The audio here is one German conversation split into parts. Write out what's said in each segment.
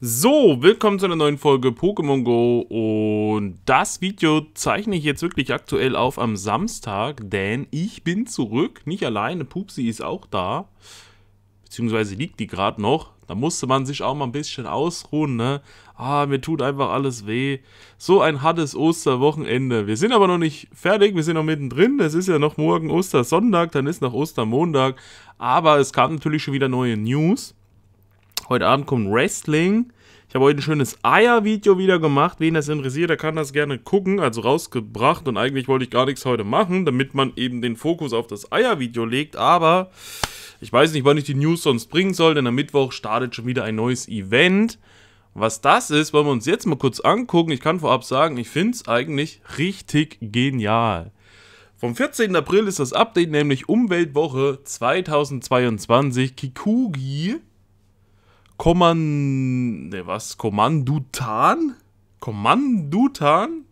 So, willkommen zu einer neuen Folge Pokémon Go und das Video zeichne ich jetzt wirklich aktuell auf am Samstag, denn ich bin zurück, nicht alleine, Pupsi ist auch da, beziehungsweise liegt die gerade noch, da musste man sich auch mal ein bisschen ausruhen, ne? Ah, mir tut einfach alles weh. So ein hartes Osterwochenende. Wir sind aber noch nicht fertig, wir sind noch mittendrin. Es ist ja noch morgen Ostersonntag, dann ist noch Ostermontag. Aber es kam natürlich schon wieder neue News. Heute Abend kommt Wrestling. Ich habe heute ein schönes Eier-Video wieder gemacht. Wen das interessiert, der kann das gerne gucken. Also rausgebracht. Und eigentlich wollte ich gar nichts heute machen, damit man eben den Fokus auf das Eier-Video legt. Aber ich weiß nicht, wann ich die News sonst bringen soll, denn am Mittwoch startet schon wieder ein neues Event. Was das ist, wollen wir uns jetzt mal kurz angucken. Ich kann vorab sagen, ich finde es eigentlich richtig genial. Vom 14. April ist das Update, nämlich Umweltwoche 2022. Kikugi Kommand. Ne, was? Kommandutan? Kommandutan?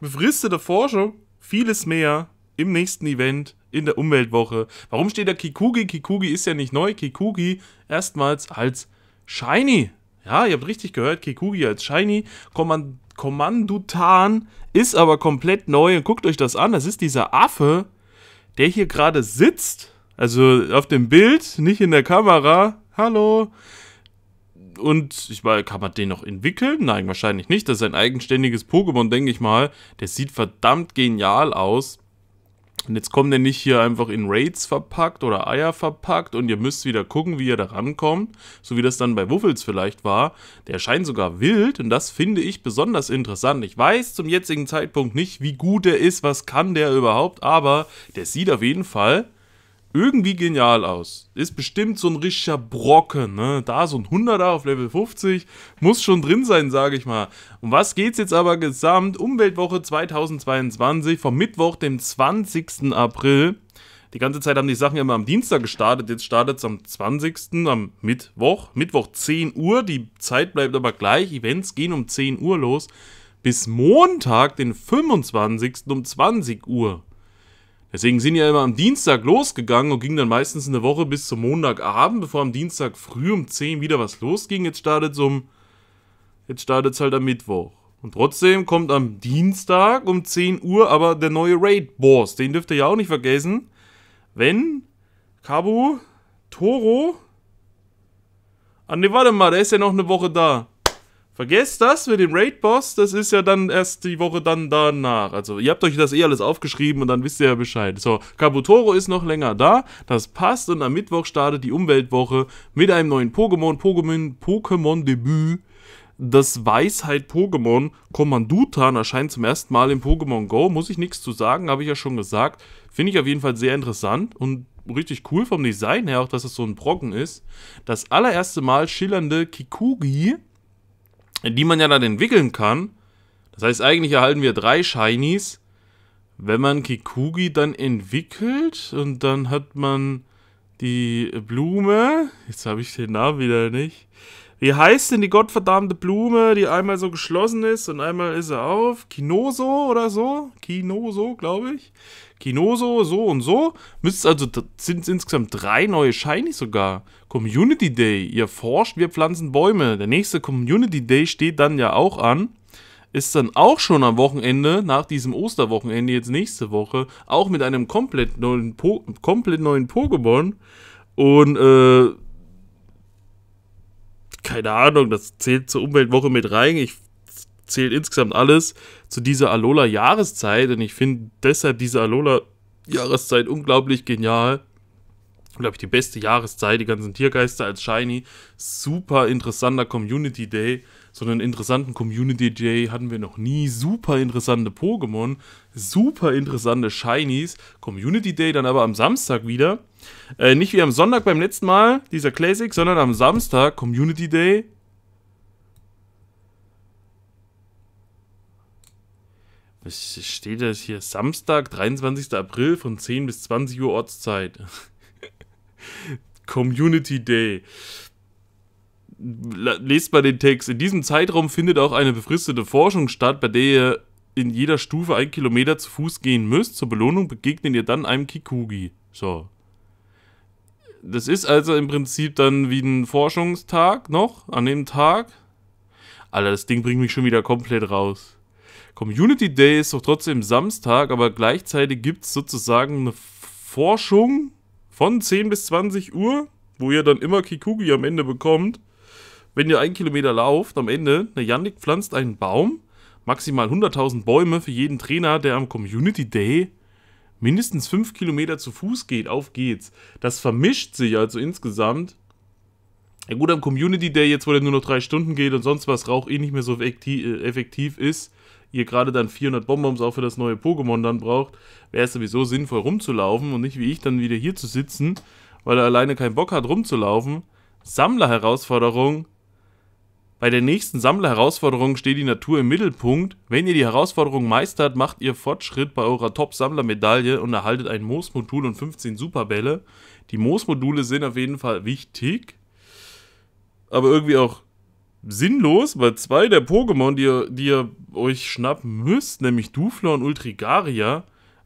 Befristete Forschung, vieles mehr im nächsten Event in der Umweltwoche. Warum steht da Kikugi? Kikugi ist ja nicht neu. Kikugi erstmals als Shiny. Ja, ihr habt richtig gehört, Kikugi als Shiny. Kommand Kommandutan ist aber komplett neu. Und guckt euch das an. Das ist dieser Affe, der hier gerade sitzt. Also auf dem Bild, nicht in der Kamera. Hallo und ich meine, kann man den noch entwickeln? Nein, wahrscheinlich nicht. Das ist ein eigenständiges Pokémon, denke ich mal. Der sieht verdammt genial aus. Und jetzt kommt der nicht hier einfach in Raids verpackt oder Eier verpackt und ihr müsst wieder gucken, wie ihr da rankommt, so wie das dann bei Wuffels vielleicht war. Der erscheint sogar wild und das finde ich besonders interessant. Ich weiß zum jetzigen Zeitpunkt nicht, wie gut der ist, was kann der überhaupt, aber der sieht auf jeden Fall irgendwie genial aus. Ist bestimmt so ein richtiger Brocken, ne? Da so ein 100er auf Level 50 muss schon drin sein, sage ich mal. Um was geht es jetzt aber gesamt? Umweltwoche 2022 vom Mittwoch, dem 20. April. Die ganze Zeit haben die Sachen immer am Dienstag gestartet. Jetzt startet es am 20. am Mittwoch. Mittwoch 10 Uhr. Die Zeit bleibt aber gleich. Events gehen um 10 Uhr los. Bis Montag, den 25. um 20 Uhr. Deswegen sind ja immer am Dienstag losgegangen und gingen dann meistens eine Woche bis zum Montagabend, bevor am Dienstag früh um 10 wieder was losging. Jetzt startet es um. Jetzt startet es halt am Mittwoch. Und trotzdem kommt am Dienstag um 10 Uhr aber der neue Raid Boss. Den dürft ihr ja auch nicht vergessen. Wenn Kabu Toro. Ah ne, warte mal, der ist ja noch eine Woche da. Vergesst das mit dem Raid-Boss, das ist ja dann erst die Woche dann danach. Also ihr habt euch das eh alles aufgeschrieben und dann wisst ihr ja Bescheid. So, Kabutoro ist noch länger da, das passt und am Mittwoch startet die Umweltwoche mit einem neuen Pokémon, Pokémon, Pokémon-Debüt. Das Weisheit-Pokémon Kommandutan erscheint zum ersten Mal im Pokémon Go. Muss ich nichts zu sagen, habe ich ja schon gesagt. Finde ich auf jeden Fall sehr interessant und richtig cool vom Design her, auch dass es so ein Brocken ist. Das allererste Mal schillernde Kikugi die man ja dann entwickeln kann. Das heißt, eigentlich erhalten wir drei Shinies, wenn man Kikugi dann entwickelt und dann hat man die Blume. Jetzt habe ich den Namen wieder nicht. Wie heißt denn die gottverdammte Blume, die einmal so geschlossen ist und einmal ist sie auf? Kinoso oder so? Kinoso, glaube ich. Kinoso, so und so. Müsst also, sind es insgesamt drei neue Shinies sogar. Community Day. Ihr forscht, wir pflanzen Bäume. Der nächste Community Day steht dann ja auch an. Ist dann auch schon am Wochenende, nach diesem Osterwochenende, jetzt nächste Woche, auch mit einem komplett neuen, po komplett neuen Pokémon. Und äh, keine Ahnung, das zählt zur Umweltwoche mit rein. Ich zähle insgesamt alles zu dieser Alola-Jahreszeit und ich finde deshalb diese Alola-Jahreszeit unglaublich genial. Glaube ich, die beste Jahreszeit, die ganzen Tiergeister als Shiny. Super interessanter Community Day so einen interessanten Community-Day hatten wir noch nie. Super interessante Pokémon, super interessante Shinies. Community-Day dann aber am Samstag wieder. Äh, nicht wie am Sonntag beim letzten Mal, dieser Classic, sondern am Samstag, Community-Day. Was steht das hier? Samstag, 23. April von 10 bis 20 Uhr Ortszeit. Community Day lest mal den Text. In diesem Zeitraum findet auch eine befristete Forschung statt, bei der ihr in jeder Stufe ein Kilometer zu Fuß gehen müsst. Zur Belohnung begegnet ihr dann einem Kikugi. So. Das ist also im Prinzip dann wie ein Forschungstag noch an dem Tag. Alter, das Ding bringt mich schon wieder komplett raus. Community Day ist doch trotzdem Samstag, aber gleichzeitig gibt es sozusagen eine Forschung von 10 bis 20 Uhr, wo ihr dann immer Kikugi am Ende bekommt wenn ihr einen Kilometer lauft, am Ende, ne, Yannick pflanzt einen Baum, maximal 100.000 Bäume für jeden Trainer, der am Community Day mindestens 5 Kilometer zu Fuß geht. Auf geht's. Das vermischt sich also insgesamt. Ja gut, am Community Day, jetzt wo der nur noch 3 Stunden geht und sonst was Rauch eh nicht mehr so äh, effektiv ist, ihr gerade dann 400 Bonbons auch für das neue Pokémon dann braucht, wäre es sowieso sinnvoll rumzulaufen und nicht wie ich dann wieder hier zu sitzen, weil er alleine keinen Bock hat rumzulaufen. Sammlerherausforderung, bei der nächsten Sammlerherausforderung steht die Natur im Mittelpunkt. Wenn ihr die Herausforderung meistert, macht ihr Fortschritt bei eurer Top-Sammler-Medaille und erhaltet ein Moos-Modul und 15 Superbälle. Die Moos-Module sind auf jeden Fall wichtig, aber irgendwie auch sinnlos, weil zwei der Pokémon, die ihr, die ihr euch schnappen müsst, nämlich Duflor und Ultrigaria,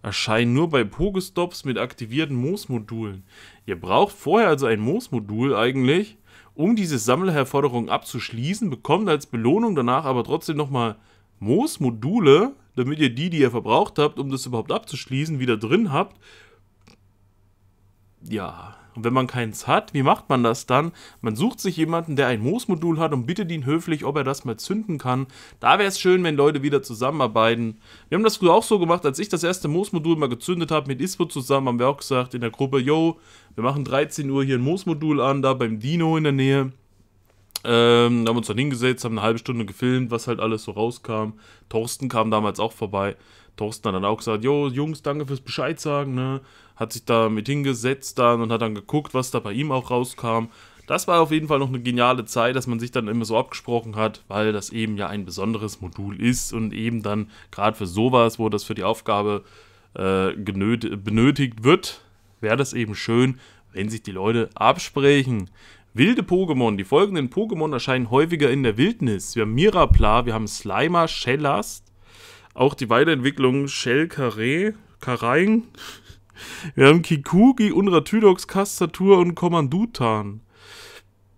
erscheinen nur bei Pogestops mit aktivierten Moosmodulen. Ihr braucht vorher also ein Moosmodul eigentlich, um diese Sammelherforderung abzuschließen, bekommt als Belohnung danach aber trotzdem nochmal Moosmodule, damit ihr die, die ihr verbraucht habt, um das überhaupt abzuschließen, wieder drin habt. Ja, und wenn man keins hat, wie macht man das dann? Man sucht sich jemanden, der ein Moosmodul hat und bittet ihn höflich, ob er das mal zünden kann. Da wäre es schön, wenn Leute wieder zusammenarbeiten. Wir haben das früher auch so gemacht, als ich das erste Moosmodul mal gezündet habe mit ISPO zusammen, haben wir auch gesagt in der Gruppe, yo, wir machen 13 Uhr hier ein Moosmodul an, da beim Dino in der Nähe. Ähm, haben uns dann hingesetzt, haben eine halbe Stunde gefilmt, was halt alles so rauskam. Thorsten kam damals auch vorbei. Thorsten hat dann auch gesagt, jo, Jungs, danke fürs Bescheid sagen, ne? Hat sich da mit hingesetzt dann und hat dann geguckt, was da bei ihm auch rauskam. Das war auf jeden Fall noch eine geniale Zeit, dass man sich dann immer so abgesprochen hat, weil das eben ja ein besonderes Modul ist und eben dann gerade für sowas, wo das für die Aufgabe äh, benötigt wird, wäre das eben schön, wenn sich die Leute absprechen. Wilde Pokémon. Die folgenden Pokémon erscheinen häufiger in der Wildnis. Wir haben Mirapla, wir haben Slimer, Shellast, auch die Weiterentwicklung Shell Carré, Karain. Wir haben Kikugi, Unratydox, Kastatur und Kommandutan.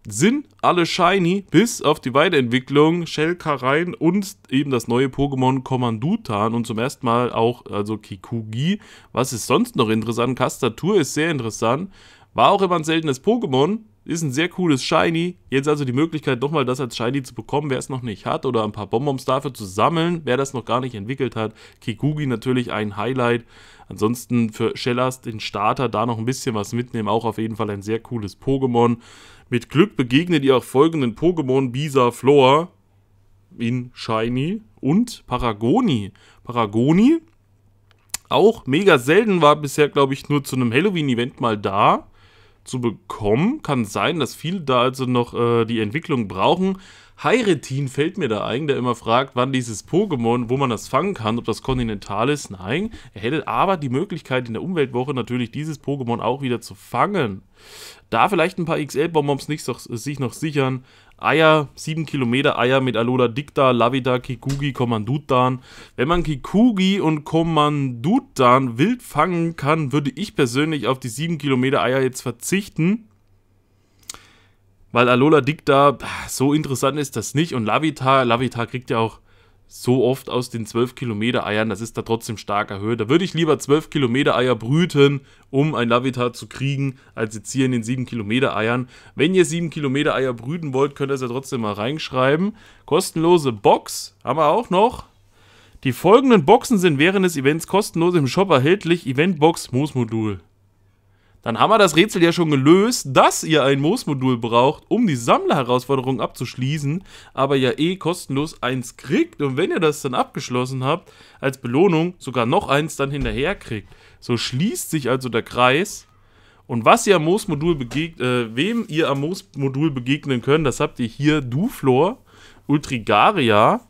Sind alle shiny, bis auf die Weiterentwicklung Shell Karain und eben das neue Pokémon Kommandutan und zum ersten Mal auch also Kikugi. Was ist sonst noch interessant? Kastatur ist sehr interessant. War auch immer ein seltenes Pokémon, ist ein sehr cooles Shiny. Jetzt also die Möglichkeit, nochmal das als Shiny zu bekommen, wer es noch nicht hat, oder ein paar Bonbons dafür zu sammeln, wer das noch gar nicht entwickelt hat. Kikugi natürlich ein Highlight. Ansonsten für Shellas, den Starter, da noch ein bisschen was mitnehmen. Auch auf jeden Fall ein sehr cooles Pokémon. Mit Glück begegnet ihr auch folgenden Pokémon: Bisa Floor in Shiny und Paragoni. Paragoni, auch mega selten, war bisher, glaube ich, nur zu einem Halloween-Event mal da zu bekommen. Kann sein, dass viele da also noch äh, die Entwicklung brauchen. Heiretin fällt mir da ein, der immer fragt, wann dieses Pokémon, wo man das fangen kann, ob das kontinental ist. Nein, er hätte aber die Möglichkeit in der Umweltwoche natürlich dieses Pokémon auch wieder zu fangen. Da vielleicht ein paar XL-Bonbons sich noch sichern, Eier, 7 Kilometer Eier mit Alola Dicta, Lavida, Kikugi, Kommandutan. Wenn man Kikugi und Kommandutan wild fangen kann, würde ich persönlich auf die 7 Kilometer Eier jetzt verzichten. Weil Alola Dicta ah, so interessant ist das nicht und Lavita, Lavita kriegt ja auch so oft aus den 12 Kilometer Eiern, das ist da trotzdem starker Höhe. Da würde ich lieber 12 Kilometer Eier brüten, um ein Lavitar zu kriegen, als jetzt hier in den 7 Kilometer Eiern. Wenn ihr 7 Kilometer Eier brüten wollt, könnt ihr es ja trotzdem mal reinschreiben. Kostenlose Box haben wir auch noch. Die folgenden Boxen sind während des Events kostenlos im Shop erhältlich. Eventbox Moosmodul. Dann haben wir das Rätsel ja schon gelöst, dass ihr ein Moosmodul braucht, um die Sammlerherausforderung abzuschließen, aber ja eh kostenlos eins kriegt und wenn ihr das dann abgeschlossen habt, als Belohnung sogar noch eins dann hinterher kriegt. So schließt sich also der Kreis. Und was ihr am Moosmodul begegnet, äh, wem ihr am Moosmodul begegnen könnt, das habt ihr hier Duflor, Ultrigaria,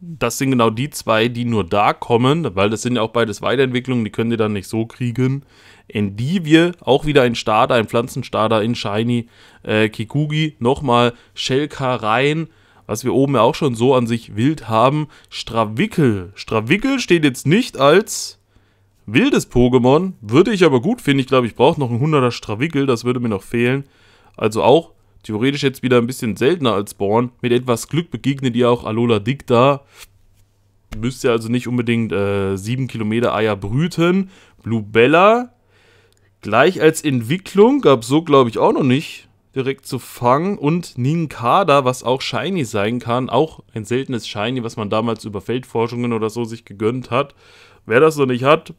das sind genau die zwei, die nur da kommen, weil das sind ja auch beides Weiterentwicklungen, die können ihr dann nicht so kriegen, in die wir auch wieder einen Starter, einen Pflanzenstarter in Shiny, äh, Kikugi, nochmal Shelka rein, was wir oben ja auch schon so an sich wild haben, Strawickel. Strawickel steht jetzt nicht als wildes Pokémon, würde ich aber gut finden. Ich glaube, ich brauche noch einen 100er Strawickel, das würde mir noch fehlen. Also auch theoretisch jetzt wieder ein bisschen seltener als Born. Mit etwas Glück begegnet ihr auch Alola Dick da. Müsst ihr also nicht unbedingt äh, 7 Kilometer Eier brüten. Bluebella, gleich als Entwicklung, gab es so glaube ich auch noch nicht direkt zu fangen. Und Ninkada, was auch Shiny sein kann. Auch ein seltenes Shiny, was man damals über Feldforschungen oder so sich gegönnt hat. Wer das noch nicht hat,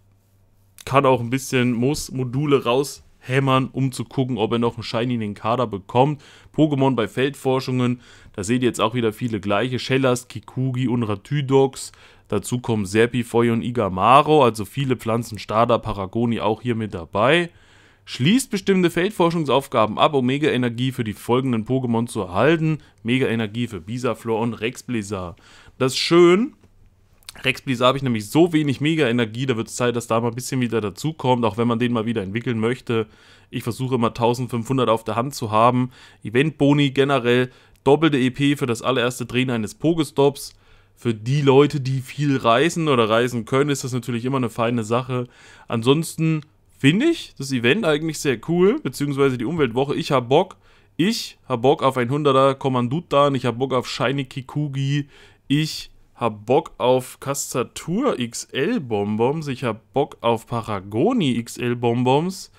kann auch ein bisschen Moos-Module raus hämmern, um zu gucken, ob er noch einen Shiny in den Kader bekommt. Pokémon bei Feldforschungen, da seht ihr jetzt auch wieder viele gleiche. Shellas, Kikugi und Ratydox. Dazu kommen Serpifeu und Igamaro, also viele Pflanzen, Starter, Paragoni auch hier mit dabei. Schließt bestimmte Feldforschungsaufgaben ab, um Mega-Energie für die folgenden Pokémon zu erhalten. Mega-Energie für Bisaflor und Rexblizzard. Das ist schön, Rex Blizzard habe ich nämlich so wenig Mega-Energie, da wird es Zeit, dass da mal ein bisschen wieder dazukommt, auch wenn man den mal wieder entwickeln möchte. Ich versuche immer 1500 auf der Hand zu haben. Event-Boni generell, doppelte EP für das allererste Drehen eines Pogestops. Für die Leute, die viel reisen oder reisen können, ist das natürlich immer eine feine Sache. Ansonsten finde ich das Event eigentlich sehr cool, beziehungsweise die Umweltwoche. Ich habe Bock. Ich habe Bock auf ein 100er Kommandutan. Ich habe Bock auf Shiny Kikugi. Ich hab Bock auf Kastatur XL Bonbons, ich hab Bock auf Paragoni XL Bonbons.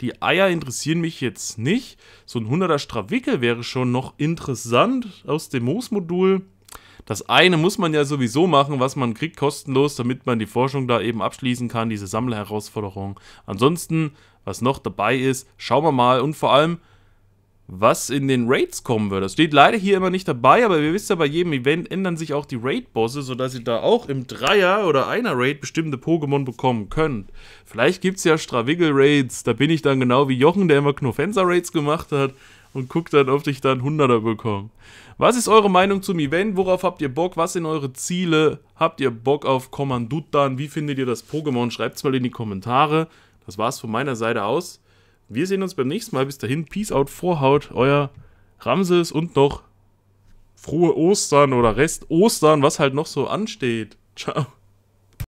Die Eier interessieren mich jetzt nicht. So ein 100er Strawickel wäre schon noch interessant aus dem Moosmodul. Das eine muss man ja sowieso machen, was man kriegt, kostenlos, damit man die Forschung da eben abschließen kann, diese Sammlerherausforderung. Ansonsten, was noch dabei ist, schauen wir mal und vor allem, was in den Raids kommen wird. Das steht leider hier immer nicht dabei, aber wir wissen ja, bei jedem Event ändern sich auch die Raid-Bosse, sodass ihr da auch im Dreier- oder Einer-Raid bestimmte Pokémon bekommen könnt. Vielleicht gibt es ja Stravigel-Raids, da bin ich dann genau wie Jochen, der immer Knofenser-Raids gemacht hat und guckt dann, ob ich da einen Hunderter bekomme. Was ist eure Meinung zum Event? Worauf habt ihr Bock? Was sind eure Ziele? Habt ihr Bock auf Kommandutan? Wie findet ihr das Pokémon? Schreibt es mal in die Kommentare. Das war's von meiner Seite aus. Wir sehen uns beim nächsten Mal. Bis dahin, Peace out, Vorhaut, euer Ramses und noch frohe Ostern oder Rest Ostern, was halt noch so ansteht. Ciao.